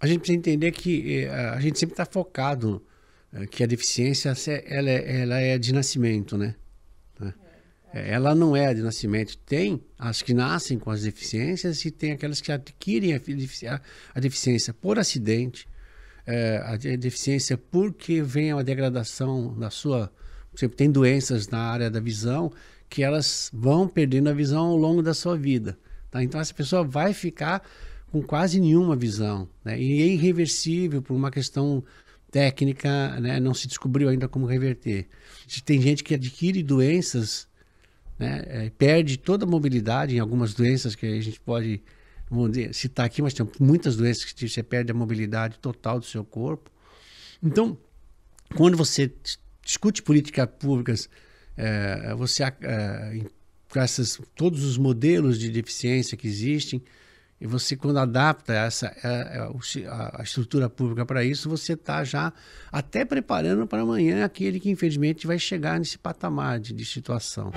a gente precisa entender que eh, a gente sempre está focado eh, que a deficiência ela é, ela é de nascimento, né? né? É, é. Ela não é de nascimento. Tem as que nascem com as deficiências e tem aquelas que adquirem a, deficiência por acidente, eh, a deficiência porque vem uma degradação da sua. Por exemplo, tem doenças na área da visão que elas vão perdendo a visão ao longo da sua vida. Tá? Então, essa pessoa vai ficar com quase nenhuma visão. Né? E é irreversível por uma questão técnica, né? não se descobriu ainda como reverter. Tem gente que adquire doenças, né? é, perde toda a mobilidade em algumas doenças que a gente pode citar aqui, mas tem muitas doenças que você perde a mobilidade total do seu corpo. Então, quando você discute políticas públicas, é, você é, essas, todos os modelos de deficiência que existem, e você, quando adapta essa, é, é, a, a estrutura pública para isso, você está já até preparando para amanhã aquele que, infelizmente, vai chegar nesse patamar de, de situação.